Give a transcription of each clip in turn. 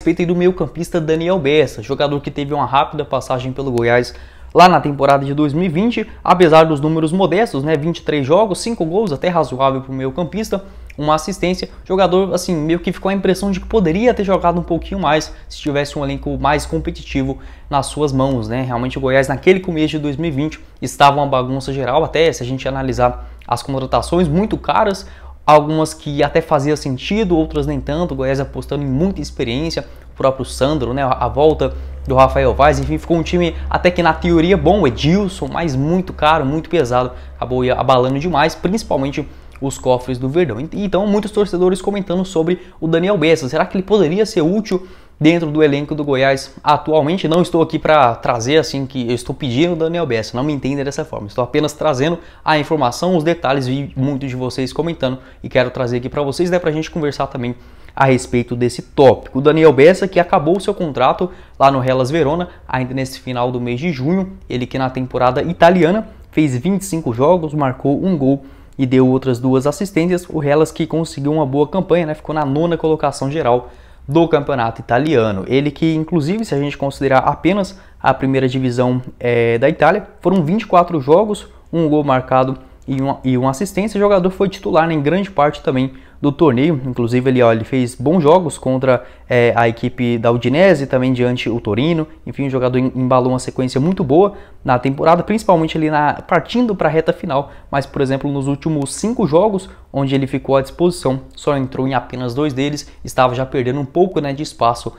respeito do meio-campista Daniel Bessa, jogador que teve uma rápida passagem pelo Goiás lá na temporada de 2020, apesar dos números modestos, né, 23 jogos, 5 gols, até razoável para o meio-campista, uma assistência, jogador assim, meio que ficou a impressão de que poderia ter jogado um pouquinho mais se tivesse um elenco mais competitivo nas suas mãos, né? Realmente o Goiás naquele começo de 2020 estava uma bagunça geral, até se a gente analisar as contratações muito caras, algumas que até fazia sentido, outras nem tanto. O Goiás apostando em muita experiência, o próprio Sandro, né, a volta do Rafael Vaz, enfim, ficou um time até que na teoria bom, Edilson, mas muito caro, muito pesado, acabou abalando demais, principalmente os cofres do Verdão. Então, muitos torcedores comentando sobre o Daniel Bessa. Será que ele poderia ser útil dentro do elenco do Goiás atualmente. Não estou aqui para trazer assim que eu estou pedindo o Daniel Bessa, não me entenda dessa forma. Estou apenas trazendo a informação, os detalhes, vi muitos de vocês comentando e quero trazer aqui para vocês, né, para a gente conversar também a respeito desse tópico. O Daniel Bessa, que acabou o seu contrato lá no Hellas Verona, ainda nesse final do mês de junho, ele que na temporada italiana fez 25 jogos, marcou um gol e deu outras duas assistências. O Hellas que conseguiu uma boa campanha, né? ficou na nona colocação geral do campeonato italiano. Ele que, inclusive, se a gente considerar apenas a primeira divisão é, da Itália, foram 24 jogos, um gol marcado e uma, e uma assistência. O jogador foi titular né, em grande parte também do torneio. Inclusive, ele, ó, ele fez bons jogos contra é, a equipe da Udinese, também diante o Torino. Enfim, o jogador embalou uma sequência muito boa na temporada, principalmente ali na, partindo para a reta final. Mas, por exemplo, nos últimos cinco jogos, onde ele ficou à disposição, só entrou em apenas dois deles, estava já perdendo um pouco né, de espaço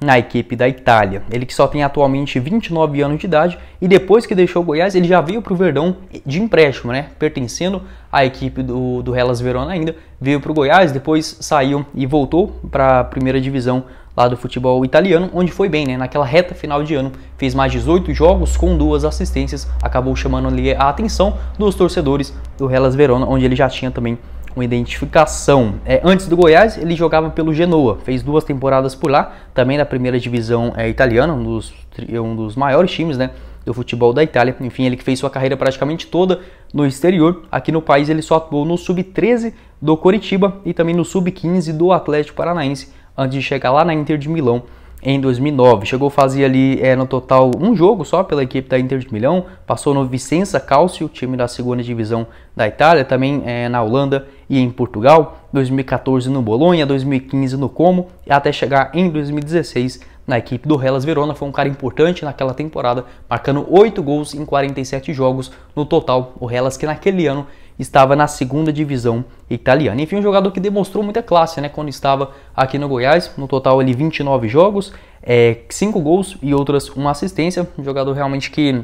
na equipe da Itália. Ele que só tem atualmente 29 anos de idade e depois que deixou o Goiás, ele já veio para o Verdão de empréstimo, né? Pertencendo à equipe do, do Hellas Verona ainda, veio para o Goiás, depois saiu e voltou para a primeira divisão lá do futebol italiano, onde foi bem, né? Naquela reta final de ano, fez mais 18 jogos com duas assistências, acabou chamando ali a atenção dos torcedores do Hellas Verona, onde ele já tinha também uma identificação. É, antes do Goiás, ele jogava pelo Genoa, fez duas temporadas por lá, também na primeira divisão é, italiana, um dos, um dos maiores times né, do futebol da Itália. Enfim, ele que fez sua carreira praticamente toda no exterior. Aqui no país, ele só atuou no Sub-13 do Coritiba e também no Sub-15 do Atlético Paranaense, antes de chegar lá na Inter de Milão em 2009. Chegou a fazer ali é, no total um jogo só pela equipe da Inter de Milão, passou no Vicenza Calcio, time da segunda divisão da Itália, também é, na Holanda e em Portugal, 2014 no Bolonha, 2015 no Como e até chegar em 2016 na equipe do Hellas Verona, foi um cara importante naquela temporada, marcando 8 gols em 47 jogos no total. O Hellas que naquele ano estava na segunda divisão italiana. Enfim, um jogador que demonstrou muita classe né, quando estava aqui no Goiás. No total, ele 29 jogos, é, 5 gols e outras uma assistência. Um jogador realmente que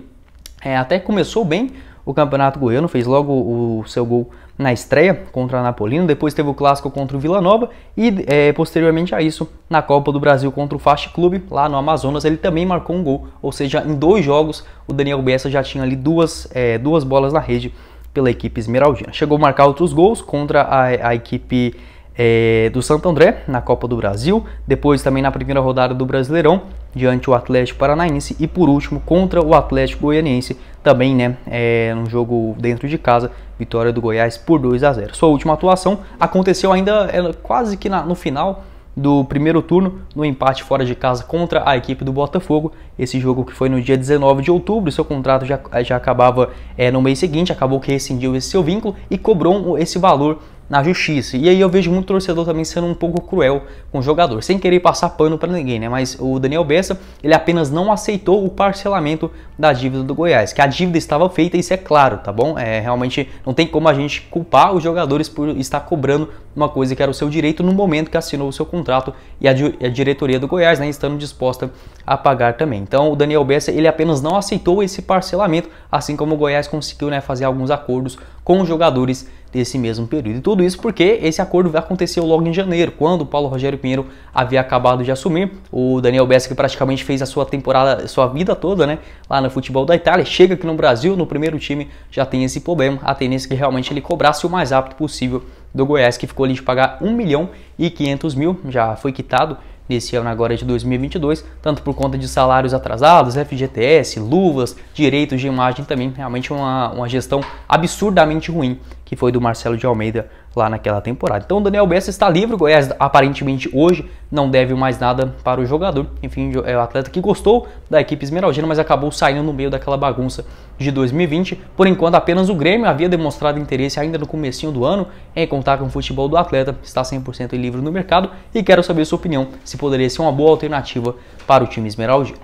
é, até começou bem o Campeonato Goiano, fez logo o seu gol na estreia contra a Napolino, depois teve o clássico contra o Vila Nova e é, posteriormente a isso, na Copa do Brasil contra o Fast Clube, lá no Amazonas, ele também marcou um gol, ou seja, em dois jogos o Daniel Bessa já tinha ali duas, é, duas bolas na rede pela equipe esmeraldina. Chegou a marcar outros gols contra a, a equipe é, do Santo André na Copa do Brasil, depois também na primeira rodada do Brasileirão diante o Atlético Paranaense e por último contra o Atlético Goianiense, também né, é, um jogo dentro de casa, vitória do Goiás por 2 a 0. Sua última atuação aconteceu ainda ela, é, quase que na, no final do primeiro turno, no empate fora de casa contra a equipe do Botafogo. Esse jogo que foi no dia 19 de outubro, seu contrato já, já acabava é, no mês seguinte, acabou que rescindiu esse seu vínculo e cobrou esse valor na justiça. E aí eu vejo muito torcedor também sendo um pouco cruel com o jogador, sem querer passar pano para ninguém, né? Mas o Daniel Bessa, ele apenas não aceitou o parcelamento da dívida do Goiás, que a dívida estava feita, isso é claro, tá bom? É, realmente não tem como a gente culpar os jogadores por estar cobrando uma coisa que era o seu direito no momento que assinou o seu contrato e a, di a diretoria do Goiás, né, estando disposta a pagar também. Então, o Daniel Bessa, ele apenas não aceitou esse parcelamento, assim como o Goiás conseguiu, né, fazer alguns acordos com os jogadores desse mesmo período. E tudo isso porque esse acordo aconteceu logo em janeiro, quando o Paulo Rogério Pinheiro havia acabado de assumir. O Daniel Bessa que praticamente fez a sua temporada, sua vida toda, né, lá no futebol da Itália, chega aqui no Brasil, no primeiro time já tem esse problema, a tendência é que realmente ele cobrasse o mais rápido possível do Goiás, que ficou ali de pagar 1 milhão e 500 mil, já foi quitado nesse ano agora de 2022, tanto por conta de salários atrasados, FGTS, luvas, direitos de imagem também, realmente uma, uma gestão absurdamente ruim que foi do Marcelo de Almeida lá naquela temporada. Então o Daniel Bessa está livre, o Goiás aparentemente hoje não deve mais nada para o jogador. Enfim, é o atleta que gostou da equipe esmeraldina, mas acabou saindo no meio daquela bagunça de 2020. Por enquanto, apenas o Grêmio havia demonstrado interesse ainda no comecinho do ano em contar com o futebol do atleta, está 100% livre no mercado e quero saber sua opinião se poderia ser uma boa alternativa para o time esmeraldino.